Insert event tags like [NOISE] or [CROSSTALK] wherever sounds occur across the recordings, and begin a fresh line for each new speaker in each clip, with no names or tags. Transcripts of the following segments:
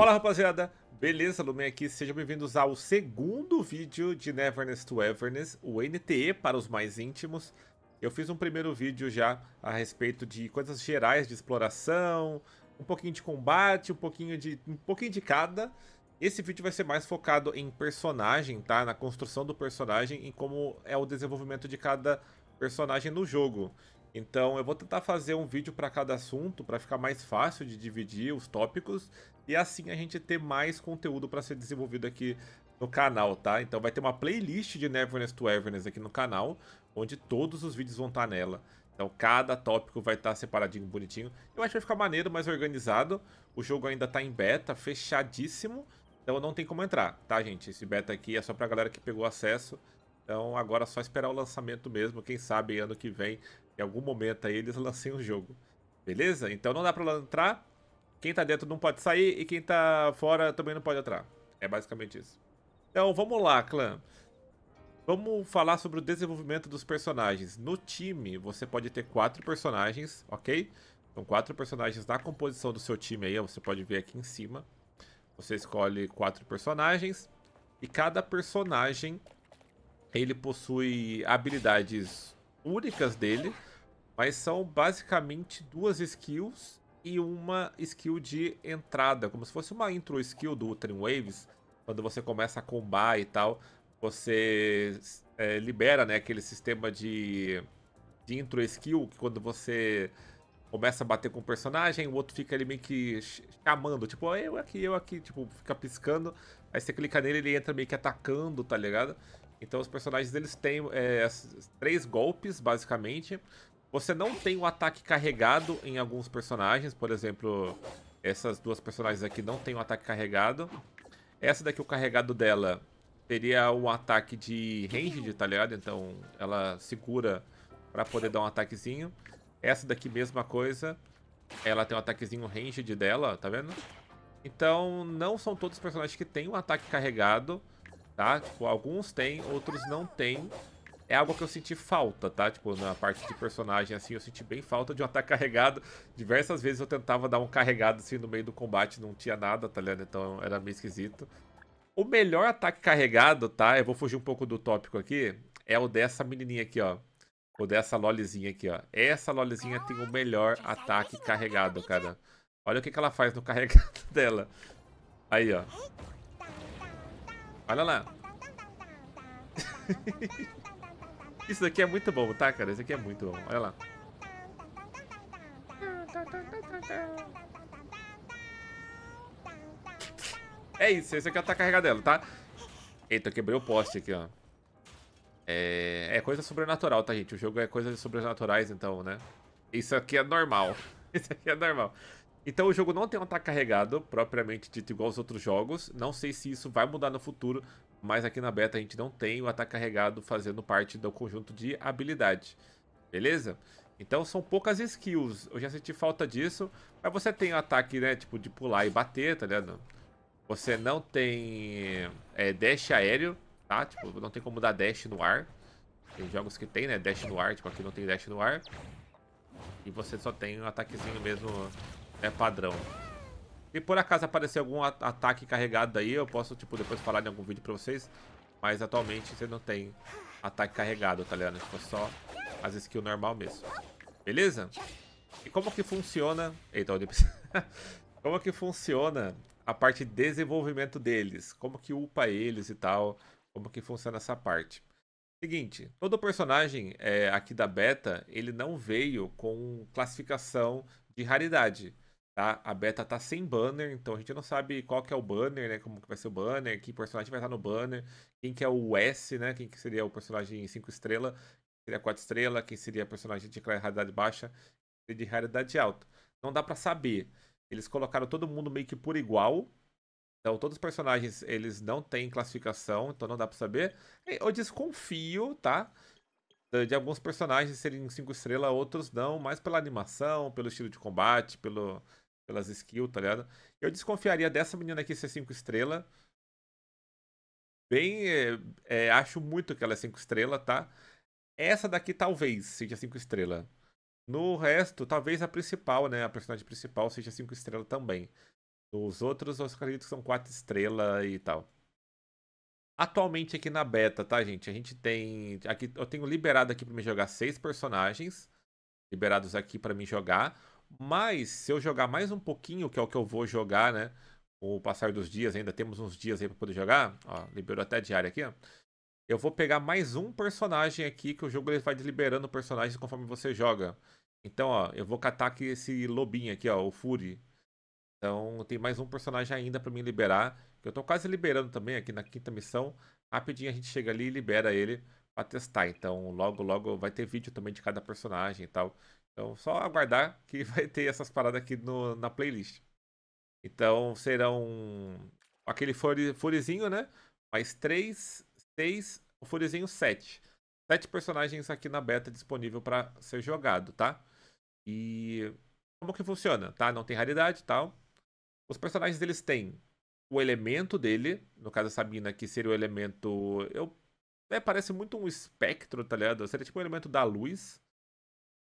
Fala rapaziada, beleza? Lumen aqui, sejam bem-vindos ao segundo vídeo de Neverness to Everness, o NTE para os mais íntimos. Eu fiz um primeiro vídeo já a respeito de coisas gerais de exploração, um pouquinho de combate, um pouquinho de, um pouquinho de cada. Esse vídeo vai ser mais focado em personagem, tá? Na construção do personagem e como é o desenvolvimento de cada personagem no jogo. Então eu vou tentar fazer um vídeo para cada assunto para ficar mais fácil de dividir os tópicos e assim a gente ter mais conteúdo para ser desenvolvido aqui no canal, tá? Então vai ter uma playlist de Neverness to Everness aqui no canal, onde todos os vídeos vão estar tá nela. Então cada tópico vai estar tá separadinho, bonitinho. Eu acho que vai ficar maneiro, mais organizado. O jogo ainda está em beta, fechadíssimo. Então não tem como entrar, tá, gente? Esse beta aqui é só pra galera que pegou acesso. Então agora é só esperar o lançamento mesmo. Quem sabe ano que vem em algum momento aí eles [LAUGHS] lancem um jogo. Beleza? Então não dá pra entrar. Quem tá dentro não pode sair e quem tá fora também não pode entrar. É basicamente isso. Então vamos lá, clã. Vamos falar sobre o desenvolvimento dos personagens. No time, você pode ter quatro personagens, ok? São então, quatro personagens na composição do seu time aí, você pode ver aqui em cima. Você escolhe quatro personagens e cada personagem ele possui habilidades únicas dele mas são basicamente duas skills e uma skill de entrada, como se fosse uma intro skill do Ultra Waves, quando você começa a combar e tal, você é, libera né, aquele sistema de, de intro skill, que quando você começa a bater com o personagem, o outro fica ali meio que chamando, tipo, eu aqui, eu aqui, tipo, fica piscando, aí você clica nele ele entra meio que atacando, tá ligado? Então os personagens eles têm é, três golpes, basicamente, você não tem o ataque carregado em alguns personagens. Por exemplo, essas duas personagens aqui não tem o ataque carregado. Essa daqui, o carregado dela teria um ataque de range, tá ligado? Então ela segura pra poder dar um ataquezinho. Essa daqui, mesma coisa. Ela tem um ataquezinho range dela, tá vendo? Então, não são todos os personagens que têm um ataque carregado, tá? Alguns têm, outros não têm é algo que eu senti falta, tá? Tipo, na parte de personagem, assim, eu senti bem falta de um ataque carregado. Diversas vezes eu tentava dar um carregado, assim, no meio do combate, não tinha nada, tá ligado? Então era meio esquisito. O melhor ataque carregado, tá? Eu vou fugir um pouco do tópico aqui. É o dessa menininha aqui, ó. O dessa lolizinha aqui, ó. Essa lolizinha tem o melhor ataque carregado, cara. Olha o que, que ela faz no carregado [LAUGHS] dela. Aí, ó. Olha lá. [LAUGHS] [LAUGHS] Isso daqui é muito bom, tá, cara? Isso aqui é muito bom. Olha lá. É isso, esse aqui é o carregadelo, tá? Eita, quebrei o poste aqui, ó. É... é coisa sobrenatural, tá, gente? O jogo é coisas sobrenaturais, então, né? Isso aqui é normal. [LAUGHS] Isso aqui é normal. Então o jogo não tem um ataque carregado, propriamente dito, igual os outros jogos. Não sei se isso vai mudar no futuro, mas aqui na beta a gente não tem o ataque carregado fazendo parte do conjunto de habilidade, beleza? Então são poucas skills, eu já senti falta disso, mas você tem o ataque, né, tipo de pular e bater, tá ligado? Você não tem é, dash aéreo, tá? Tipo, não tem como dar dash no ar. Tem jogos que tem, né, dash no ar, tipo aqui não tem dash no ar. E você só tem um ataquezinho mesmo, né, padrão. E por acaso aparecer algum ataque carregado daí, eu posso, tipo, depois falar em algum vídeo pra vocês. Mas atualmente você não tem ataque carregado, tá ligado? Ficou tipo, só as skills normal mesmo. Beleza? E como que funciona... Eita, onde... [LAUGHS] como que funciona a parte de desenvolvimento deles? Como que upa eles e tal? Como que funciona essa parte? Seguinte, todo personagem é, aqui da beta, ele não veio com classificação de raridade. Tá? A beta tá sem banner, então a gente não sabe qual que é o banner, né? Como que vai ser o banner, que personagem vai estar no banner, quem que é o S, né? Quem que seria o personagem 5 estrela, quem seria 4 estrela, quem seria o personagem de realidade baixa, e seria de realidade alta. Não dá para saber. Eles colocaram todo mundo meio que por igual. Então todos os personagens, eles não têm classificação, então não dá para saber. É, eu desconfio, tá? de alguns personagens serem 5 estrelas, outros não, mais pela animação, pelo estilo de combate, pelo pelas skills, tá ligado? Eu desconfiaria dessa menina aqui ser 5 estrelas. Bem, é, é, acho muito que ela é 5 estrelas, tá? Essa daqui talvez seja 5 estrelas. No resto, talvez a principal, né? A personagem principal seja 5 estrelas também. Os outros, eu acredito que são 4 estrelas e tal. Atualmente aqui na beta, tá, gente? A gente tem. aqui Eu tenho liberado aqui para me jogar seis personagens. Liberados aqui para me jogar. Mas se eu jogar mais um pouquinho, que é o que eu vou jogar, né? Com o passar dos dias, ainda temos uns dias aí para poder jogar. Ó, liberou até a diária aqui, ó. Eu vou pegar mais um personagem aqui, que o jogo ele vai liberando personagens conforme você joga. Então, ó, eu vou catar aqui esse lobinho aqui, ó, o Fury. Então, tem mais um personagem ainda para mim liberar. eu tô quase liberando também aqui na quinta missão. Rapidinho a gente chega ali e libera ele para testar. Então, logo, logo vai ter vídeo também de cada personagem e tal. Então, só aguardar [LAUGHS] que vai ter essas paradas aqui no, na playlist. Então, serão aquele fure, furezinho, né? Mais 3, 6, o furezinho 7. 7 personagens aqui na beta disponível para ser jogado, tá? E como que funciona, tá? Não tem raridade e tal. Os personagens, eles têm o elemento dele, no caso a Sabina, que seria o elemento... Eu, né, parece muito um espectro, tá ligado? Seria tipo um elemento da luz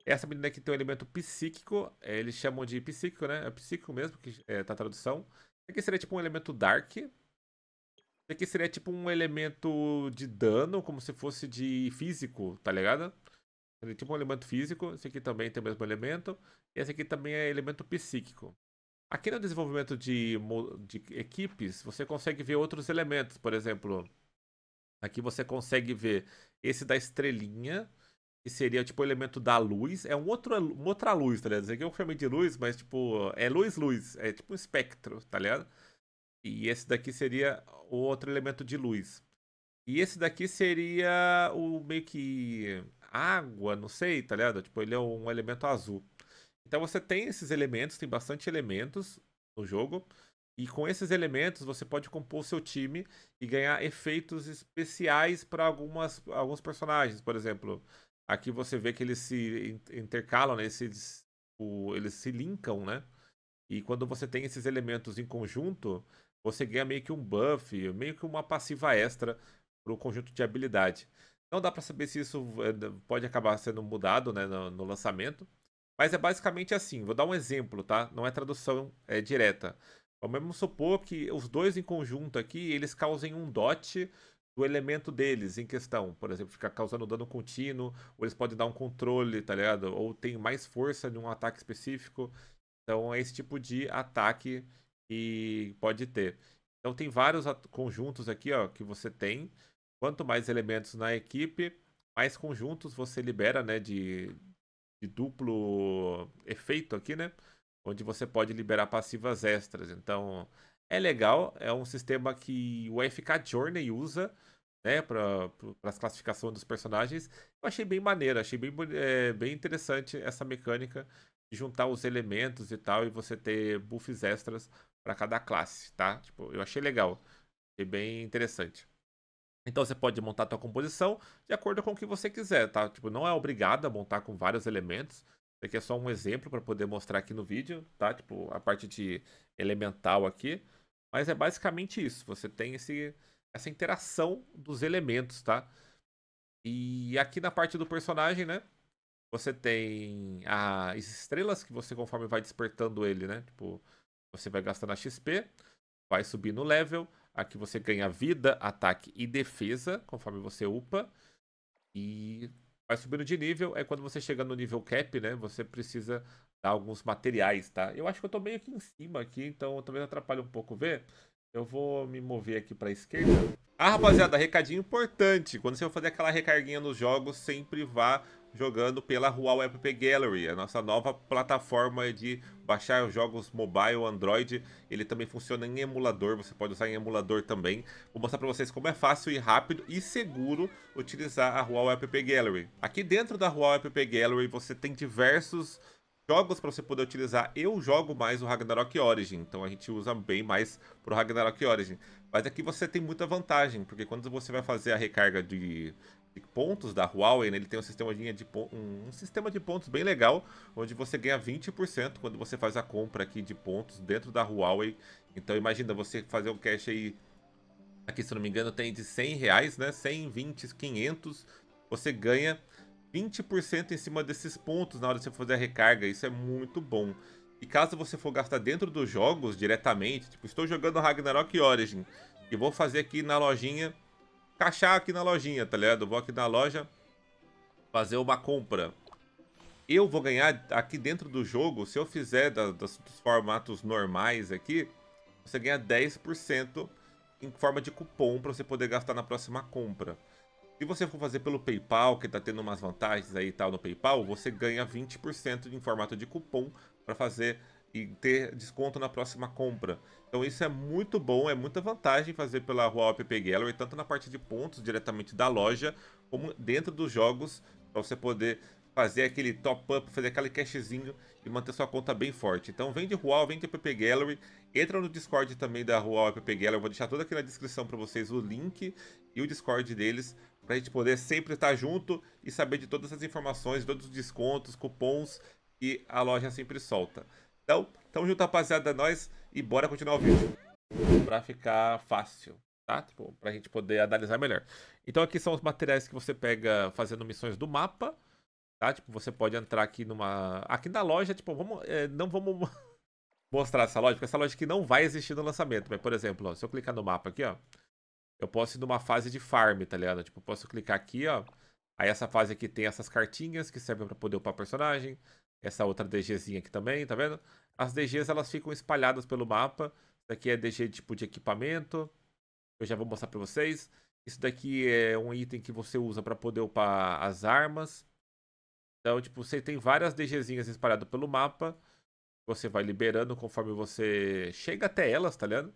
essa menina aqui tem um elemento psíquico, é, eles chamam de psíquico, né? É psíquico mesmo, que é, tá a tradução. Isso aqui seria tipo um elemento dark. Isso aqui seria tipo um elemento de dano, como se fosse de físico, tá ligado? Seria tipo um elemento físico. Esse aqui também tem o mesmo elemento. E esse aqui também é elemento psíquico. Aqui no desenvolvimento de, de equipes, você consegue ver outros elementos. Por exemplo, aqui você consegue ver esse da estrelinha que seria tipo o elemento da luz, é um outro, uma outra luz, tá ligado? aqui eu chamei de luz, mas tipo, é luz-luz, é tipo um espectro, tá ligado? E esse daqui seria o outro elemento de luz. E esse daqui seria o meio que água, não sei, tá ligado? Tipo, ele é um elemento azul. Então você tem esses elementos, tem bastante elementos no jogo. E com esses elementos você pode compor seu time e ganhar efeitos especiais para algumas alguns personagens, por exemplo, Aqui você vê que eles se intercalam, né? eles, se, o, eles se linkam, né? E quando você tem esses elementos em conjunto, você ganha meio que um buff, meio que uma passiva extra para o conjunto de habilidade. Não dá para saber se isso eh, pode acabar sendo mudado né, no, no, lançamento, mas é basicamente assim. Vou dar um exemplo, tá? Não é tradução é direta. Vamos supor que os dois em conjunto aqui eles causem um dot do elemento deles em questão. Por exemplo, ficar causando dano contínuo, ou eles podem dar um controle, tá ligado? Ou tem mais força de um ataque específico. Então é esse tipo de ataque que pode ter. Então tem vários conjuntos aqui ó, que você tem. Quanto mais elementos na equipe, mais conjuntos você libera né, de, de duplo efeito aqui, né? Onde você pode liberar passivas extras. Então, é legal, é um sistema que o FK Journey usa, né, para as classificações dos personagens. Eu achei bem maneiro, achei bem, é, bem interessante essa mecânica de juntar os elementos e tal, e você ter buffs extras para cada classe, tá? Tipo, eu achei legal, achei bem interessante. Então você pode montar a sua composição de acordo com o que você quiser, tá? Tipo, não é obrigado a montar com vários elementos. Isso aqui é só um exemplo para poder mostrar aqui no vídeo, tá? Tipo, a parte de elemental aqui. Mas é basicamente isso. Você tem esse, essa interação dos elementos, tá? E aqui na parte do personagem, né? Você tem as estrelas que você, conforme vai despertando ele, né? Tipo, você vai gastando a XP, vai subir no level. Aqui você ganha vida, ataque e defesa, conforme você upa. E Vai subindo de nível, é quando você chega no nível cap, né? Você precisa dar alguns materiais, tá? Eu acho que eu tô meio aqui em cima aqui, então talvez atrapalhe um pouco ver. Eu vou me mover aqui pra esquerda. Ah, rapaziada, recadinho importante. Quando você for fazer aquela recarguinha nos jogos, sempre vá jogando pela Rual App Gallery, a nossa nova plataforma de baixar jogos mobile, Android. Ele também funciona em emulador, você pode usar em emulador também. Vou mostrar para vocês como é fácil e rápido e seguro utilizar a Rual App Gallery. Aqui dentro da Rual App Gallery você tem diversos jogos para você poder utilizar. Eu jogo mais o Ragnarok Origin, então a gente usa bem mais pro Ragnarok Origin. Mas aqui você tem muita vantagem, porque quando você vai fazer a recarga de de pontos da Huawei, né? ele tem um sistema, de, um, um sistema de pontos bem legal, onde você ganha 20% quando você faz a compra aqui de pontos dentro da Huawei. Então imagina você fazer um cash aí, aqui se não me engano tem de 100 reais, né? 100, 20, 500, você ganha 20% em cima desses pontos na hora de você fazer a recarga, isso é muito bom. E caso você for gastar dentro dos jogos diretamente, tipo, estou jogando Ragnarok Origin e vou fazer aqui na lojinha cachar aqui na lojinha, tá ligado? Eu vou aqui na loja fazer uma compra. Eu vou ganhar aqui dentro do jogo, se eu fizer da, das, dos formatos normais aqui, você ganha 10% em forma de cupom para você poder gastar na próxima compra. Se você for fazer pelo PayPal, que tá tendo umas vantagens aí e tal no PayPal, você ganha 20% em formato de cupom para fazer e ter desconto na próxima compra. Então isso é muito bom, é muita vantagem fazer pela Huawei App Gallery, tanto na parte de pontos diretamente da loja, como dentro dos jogos, para você poder fazer aquele top-up, fazer aquele cashzinho e manter sua conta bem forte. Então vem de Huawei, vem App Gallery, entra no Discord também da Huawei App Gallery, eu vou deixar tudo aqui na descrição para vocês o link e o Discord deles, para a gente poder sempre estar junto e saber de todas as informações, todos os descontos, cupons que a loja sempre solta. Então, tamo junto, rapaziada, é nós e bora continuar o vídeo pra ficar fácil, tá? Tipo, pra gente poder analisar melhor. Então aqui são os materiais que você pega fazendo missões do mapa, tá? Tipo, você pode entrar aqui numa... Aqui na loja, tipo, vamos... É, não vamos [LAUGHS] mostrar essa loja, porque essa loja aqui não vai existir no lançamento. Mas, por exemplo, ó, se eu clicar no mapa aqui, ó, eu posso ir numa fase de farm, tá ligado? Tipo, posso clicar aqui, ó, aí essa fase aqui tem essas cartinhas que servem pra poder upar personagem essa outra DGzinha aqui também, tá vendo? As DGs elas ficam espalhadas pelo mapa. Isso daqui é DG tipo de equipamento. Eu já vou mostrar para vocês. Isso daqui é um item que você usa para poder upar as armas. Então, tipo, você tem várias DGzinhas espalhadas pelo mapa. Você vai liberando conforme você chega até elas, tá ligado?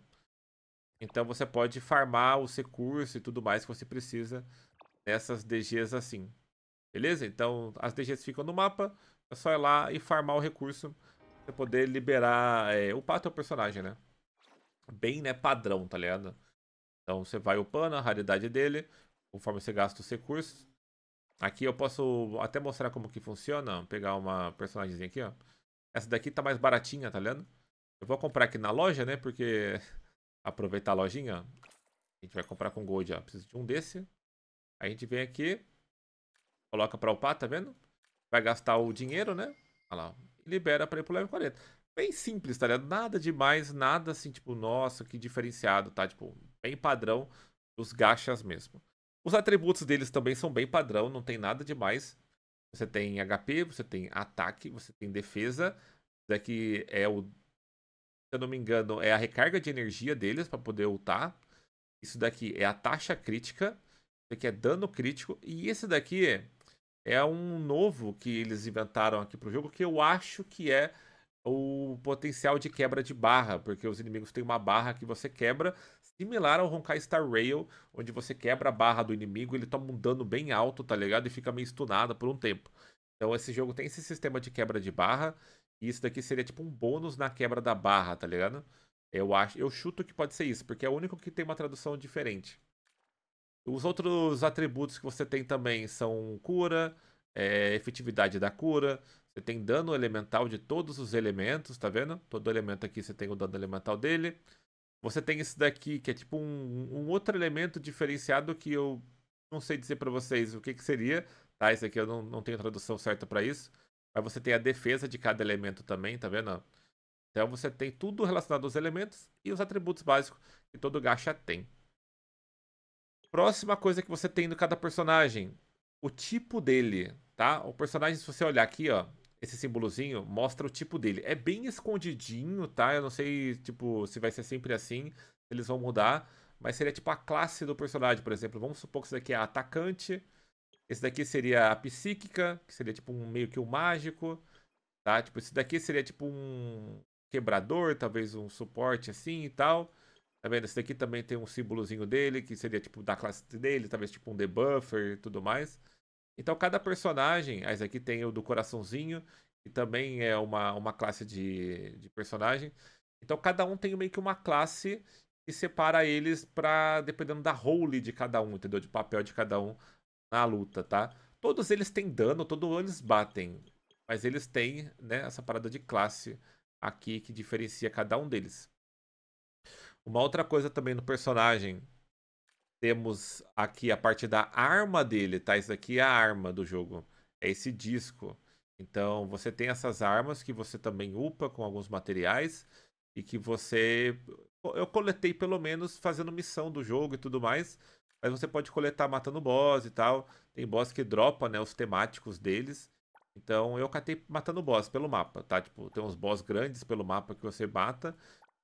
Então você pode farmar o recurso e tudo mais que você precisa nessas DGs assim. Beleza? Então as DGs ficam no mapa. É só ir lá e farmar o recurso pra poder liberar, é, pato o personagem, né? Bem, né, padrão, tá ligado? Então você vai upando a raridade dele, conforme você gasta os recursos. Aqui eu posso até mostrar como que funciona, pegar uma personagemzinha aqui, ó. Essa daqui tá mais baratinha, tá ligado? Eu vou comprar aqui na loja, né, porque [LAUGHS] aproveitar a lojinha, a gente vai comprar com gold, ó. Preciso de um desse. Aí a gente vem aqui, coloca pra upar, tá vendo? vai gastar o dinheiro, né? Olha lá, libera para ir pro level 40. Bem simples, tá ligado? Nada demais, nada assim, tipo, nossa, que diferenciado, tá? Tipo, bem padrão dos gachas mesmo. Os atributos deles também são bem padrão, não tem nada demais. Você tem HP, você tem ataque, você tem defesa. Isso daqui é o. Se eu não me engano, é a recarga de energia deles para poder ultar. Isso daqui é a taxa crítica. Isso daqui é dano crítico. E esse daqui é é um novo que eles inventaram aqui pro jogo que eu acho que é o potencial de quebra de barra, porque os inimigos têm uma barra que você quebra, similar ao Honkai Star Rail, onde você quebra a barra do inimigo, ele toma um dano bem alto, tá ligado? E fica meio stunado por um tempo. Então esse jogo tem esse sistema de quebra de barra, e isso daqui seria tipo um bônus na quebra da barra, tá ligado? Eu acho, eu chuto que pode ser isso, porque é o único que tem uma tradução diferente. Os outros atributos que você tem também são cura, é, efetividade da cura, você tem dano elemental de todos os elementos, tá vendo? Todo elemento aqui você tem o dano elemental dele. Você tem esse daqui que é tipo um, um outro elemento diferenciado que eu não sei dizer para vocês o que, que seria, tá? Esse aqui eu não, não tenho tradução certa para isso. Mas você tem a defesa de cada elemento também, tá vendo? Então você tem tudo relacionado aos elementos e os atributos básicos que todo gacha tem. Próxima coisa que você tem do cada personagem, o tipo dele, tá? O personagem, se você olhar aqui, ó, esse símbolozinho mostra o tipo dele. É bem escondidinho, tá? Eu não sei, tipo, se vai ser sempre assim, eles vão mudar, mas seria tipo a classe do personagem, por exemplo. Vamos supor que isso daqui é atacante, esse daqui seria a psíquica, que seria tipo um meio que um mágico, tá? Tipo, esse daqui seria tipo um quebrador, talvez um suporte assim e tal. Tá vendo? Esse daqui também tem um símbolozinho dele, que seria tipo da classe dele, talvez tipo um debuffer e tudo mais. Então cada personagem, ah, esse aqui tem o do coraçãozinho, que também é uma, uma classe de, de personagem. Então cada um tem meio que uma classe que separa eles para dependendo da role de cada um, entendeu? De papel de cada um na luta, tá? Todos eles têm dano, todos eles batem, mas eles têm, né, essa parada de classe aqui que diferencia cada um deles. Uma outra coisa também no personagem. Temos aqui a parte da arma dele, tá? Isso aqui é a arma do jogo. É esse disco. Então você tem essas armas que você também upa com alguns materiais e que você. Eu coletei pelo menos fazendo missão do jogo e tudo mais. Mas você pode coletar matando boss e tal. Tem boss que dropa, né? Os temáticos deles. Então eu catei matando boss pelo mapa, tá? Tipo, tem uns boss grandes pelo mapa que você mata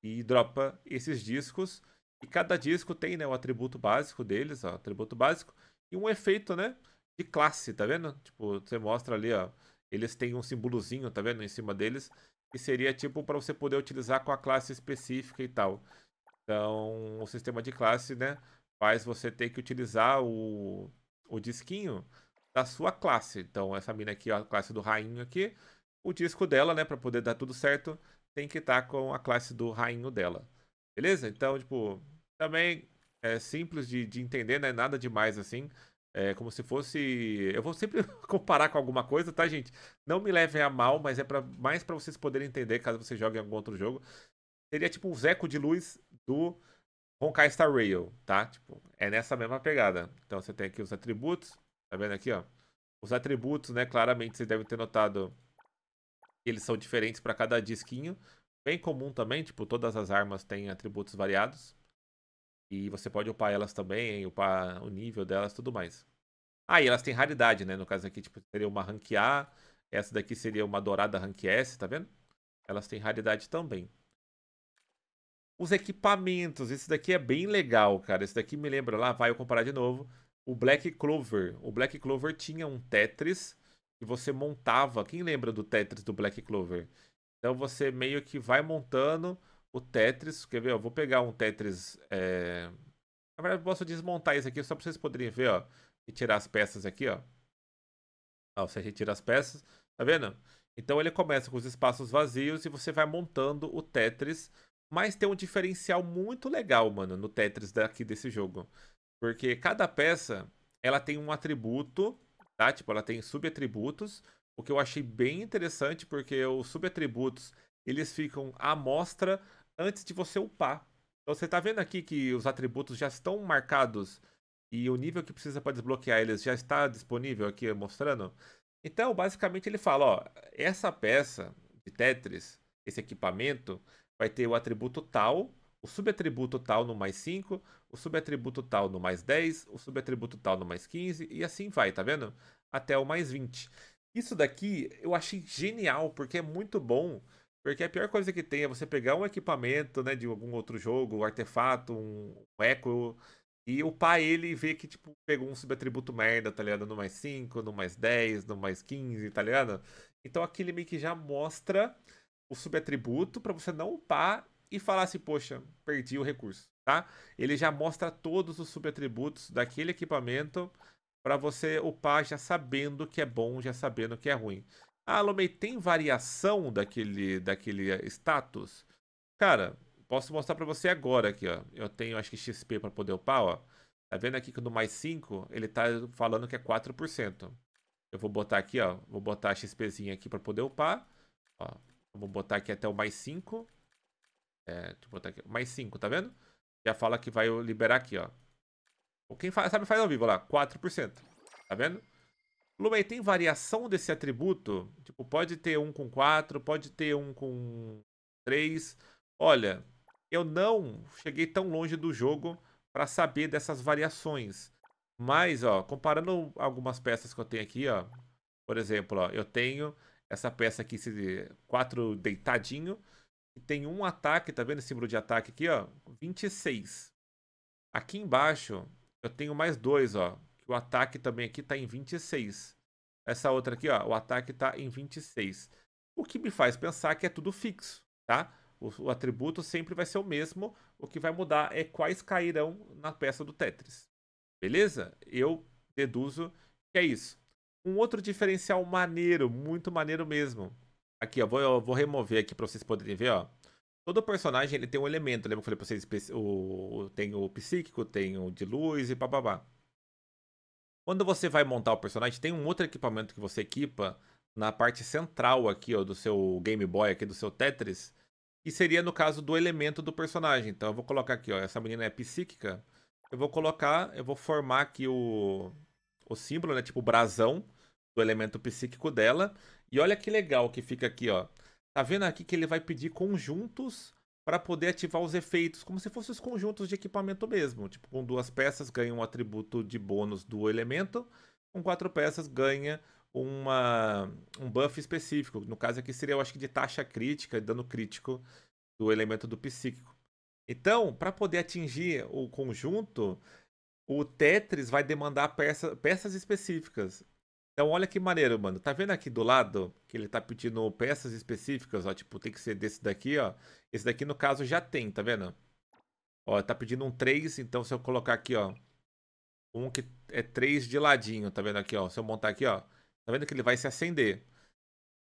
e dropa esses discos. E cada disco tem né, o atributo básico deles, ó, atributo básico, e um efeito né, de classe, tá vendo? Tipo, você mostra ali, ó, eles têm um símbolozinho, tá vendo, em cima deles, que seria tipo para você poder utilizar com a classe específica e tal. Então, o sistema de classe, né, faz você ter que utilizar o, o disquinho da sua classe. Então, essa mina aqui, ó, a classe do rainho aqui, o disco dela, né, para poder dar tudo certo, tem que estar tá com a classe do rainho dela. Beleza? Então, tipo, também é simples de, de entender, não é nada demais assim. É como se fosse. Eu vou sempre [LAUGHS] comparar com alguma coisa, tá, gente? Não me levem a mal, mas é pra... mais para vocês poderem entender caso vocês joguem algum outro jogo. Seria tipo um Zeco de luz do Honkai Star Rail, tá? Tipo, é nessa mesma pegada. Então você tem aqui os atributos, tá vendo aqui, ó? Os atributos, né? Claramente vocês devem ter notado eles são diferentes para cada disquinho. Bem comum também, tipo, todas as armas têm atributos variados. E você pode upar elas também, upar o nível delas tudo mais. Ah, e elas têm raridade, né? No caso aqui, tipo, seria uma rank A. Essa daqui seria uma dourada rank S, tá vendo? Elas têm raridade também. Os equipamentos. Esse daqui é bem legal, cara. Esse daqui me lembra lá, vai eu comparar de novo. O Black Clover. O Black Clover tinha um Tetris e você montava. Quem lembra do Tetris do Black Clover? Então você meio que vai montando o Tetris. Quer ver? Eu vou pegar um Tetris. É... Na verdade, eu posso desmontar isso aqui só para vocês poderem ver, ó. tirar as peças aqui, ó. ó. Você retira as peças, tá vendo? Então ele começa com os espaços vazios e você vai montando o Tetris. Mas tem um diferencial muito legal, mano, no Tetris daqui desse jogo. Porque cada peça, ela tem um atributo tá? Tipo, ela tem subatributos, o que eu achei bem interessante, porque os subatributos, eles ficam à mostra antes de você upar. Então você tá vendo aqui que os atributos já estão marcados e o nível que precisa para desbloquear eles já está disponível aqui mostrando. Então, basicamente ele fala, ó, essa peça de Tetris, esse equipamento, vai ter o atributo tal, o subatributo tal no mais 5, o subatributo tal no mais 10, o subatributo tal no mais 15 e assim vai, tá vendo? Até o mais 20. Isso daqui eu achei genial, porque é muito bom. Porque a pior coisa que tem é você pegar um equipamento, né, de algum outro jogo, um artefato, um, um eco, e upar ele e ver que, tipo, pegou um subatributo merda, tá ligado? No mais 5, no mais 10, no mais 15, tá ligado? Então aquele meio que já mostra o subatributo para você não upar e falar assim, poxa, perdi o recurso tá? Ele já mostra todos os subatributos daquele equipamento para você upar já sabendo que é bom, já sabendo que é ruim. Ah, Lomei, tem variação daquele, daquele eh, status? Cara, posso mostrar para você agora aqui, ó. Eu tenho, acho que XP para poder upar, ó. Tá vendo aqui que no mais 5, ele tá falando que é 4%. Eu vou botar aqui, ó. Vou botar a XPzinha aqui para poder upar. Ó, vou botar aqui até o mais 5. É, deixa eu botar aqui. Mais 5, tá vendo? Já fala que vai liberar aqui, ó. quem faz, sabe faz ao vivo, lá, 4%. Tá vendo? Lumei, tem variação desse atributo? Tipo, pode ter um com 4, pode ter um com 3. Olha, eu não cheguei tão longe do jogo para saber dessas variações. Mas, ó, comparando algumas peças que eu tenho aqui, ó. Por exemplo, ó, eu tenho essa peça aqui, 4 deitadinho tem um ataque, tá vendo esse símbolo de ataque aqui, ó? 26. Aqui embaixo, eu tenho mais dois, ó. O ataque também aqui tá em 26. Essa outra aqui, ó, o ataque tá em 26. O que me faz pensar que é tudo fixo, tá? O, o atributo sempre vai ser o mesmo. O que vai mudar é quais cairão na peça do Tetris. Beleza? Eu deduzo que é isso. Um outro diferencial maneiro, muito maneiro mesmo, Aqui, ó, vou, eu vou remover aqui pra vocês poderem ver, ó. Todo personagem ele tem um elemento, lembra que eu falei pra vocês? O, tem o psíquico, tem o de luz e papabá. Quando você vai montar o personagem, tem um outro equipamento que você equipa na parte central aqui, ó, do seu Game Boy, aqui do seu Tetris. Que seria no caso do elemento do personagem. Então eu vou colocar aqui, ó, essa menina é psíquica. Eu vou colocar, eu vou formar aqui o, o símbolo, né, tipo o brasão do elemento psíquico dela. E olha que legal que fica aqui, ó. Tá vendo aqui que ele vai pedir conjuntos para poder ativar os efeitos, como se fossem os conjuntos de equipamento mesmo. Tipo, com duas peças ganha um atributo de bônus do elemento, com quatro peças ganha uma, um buff específico. No caso aqui seria, eu acho que de taxa crítica, dano crítico do elemento do psíquico. Então, para poder atingir o conjunto, o Tetris vai demandar peça, peças específicas. Então olha que maneiro, mano. Tá vendo aqui do lado que ele tá pedindo peças específicas, ó. Tipo, tem que ser desse daqui, ó. Esse daqui, no caso, já tem, tá vendo? Ó, tá pedindo um 3, então se eu colocar aqui, ó. Um que é 3 de ladinho, tá vendo aqui, ó. Se eu montar aqui, ó. Tá vendo que ele vai se acender.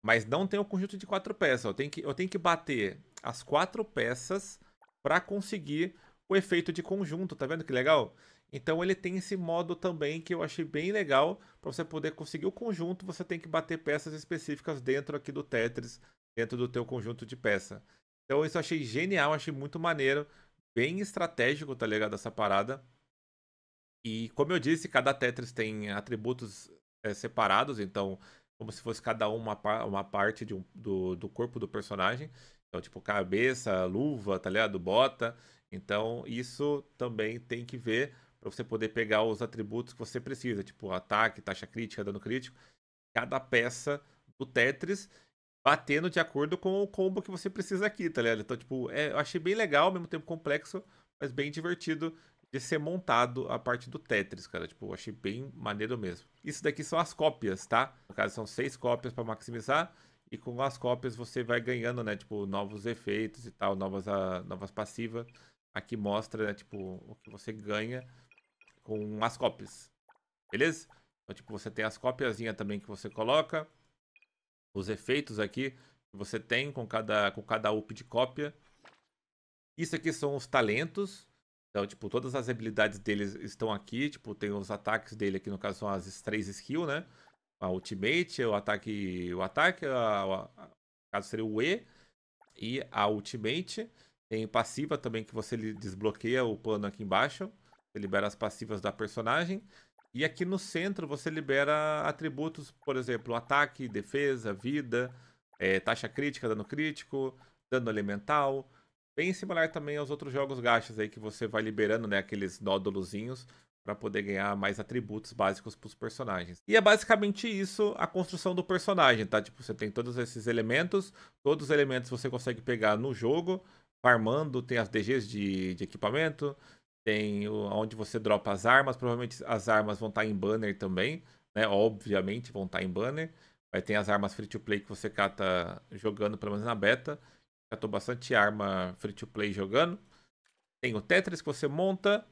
Mas não tem o um conjunto de quatro peças. Eu tenho que, eu tenho que bater as quatro peças para conseguir o efeito de conjunto, tá vendo que legal? Então ele tem esse modo também que eu achei bem legal, para você poder conseguir o conjunto, você tem que bater peças específicas dentro aqui do Tetris, dentro do teu conjunto de peça. Então isso eu achei genial, achei muito maneiro, bem estratégico, tá ligado essa parada. E como eu disse, cada Tetris tem atributos é, separados, então como se fosse cada um uma, uma parte de um, do, do corpo do personagem. Então, tipo, cabeça, luva, tá ligado? Bota. Então, isso também tem que ver para você poder pegar os atributos que você precisa, tipo ataque, taxa crítica, dano crítico, cada peça do Tetris batendo de acordo com o combo que você precisa aqui, tá ligado? Então, tipo, é, eu achei bem legal, ao mesmo tempo complexo, mas bem divertido de ser montado a parte do Tetris, cara. Tipo, eu achei bem maneiro mesmo. Isso daqui são as cópias, tá? No caso, são seis cópias para maximizar. E com as cópias você vai ganhando, né? Tipo, novos efeitos e tal, novas, a, ah, novas passivas Aqui mostra, né, tipo, o que você ganha com as cópias. Beleza? Então, tipo, você tem as copiazinhas também que você coloca. Os efeitos aqui que você tem com cada, com cada up de cópia. Isso aqui são os talentos. Então, tipo, todas as habilidades deles estão aqui. Tipo, tem os ataques dele aqui, no caso, são as três skills, né? A ultimate, o ataque... O ataque, a, a, a, no caso, seria o E. E a ultimate. Tem passiva também que você desbloqueia o plano aqui embaixo. Você libera as passivas da personagem. E aqui no centro você libera atributos, por exemplo, ataque, defesa, vida, é, taxa crítica, dano crítico, dano elemental. Bem similar também aos outros jogos gachas aí que você vai liberando, né, aqueles nódulozinhos para poder ganhar mais atributos básicos para os personagens. E é basicamente isso a construção do personagem, tá? Tipo, você tem todos esses elementos, todos os elementos você consegue pegar no jogo, farmando, tem as DGs de, de equipamento, tem o, onde você dropa as armas, provavelmente as armas vão estar tá em banner também, né? Obviamente vão estar tá em banner. Aí tem as armas free to play que você cata jogando, pelo menos na beta. Catou bastante arma free to play jogando. Tem o Tetris que você monta,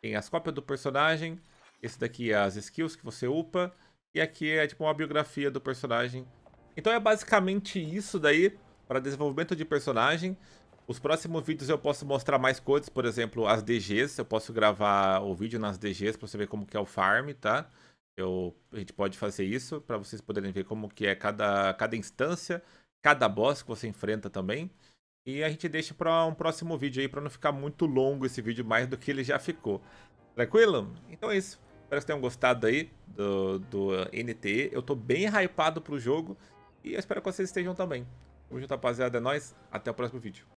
tem as cópias do personagem, esse daqui é as skills que você upa, e aqui é tipo uma biografia do personagem. Então é basicamente isso daí para desenvolvimento de personagem. Os próximos vídeos eu posso mostrar mais coisas, por exemplo, as DGs. Eu posso gravar o vídeo nas DGs para você ver como que é o farm, tá? Eu, a gente pode fazer isso para vocês poderem ver como que é cada, cada instância, cada boss que você enfrenta também. E a gente deixa para um próximo vídeo aí, para não ficar muito longo esse vídeo, mais do que ele já ficou. Tranquilo? Então é isso. Espero que tenham gostado aí do, do NTE. Eu tô bem hypado pro jogo e eu espero que vocês estejam também. Tamo junto, rapaziada. É nóis. Até o próximo vídeo.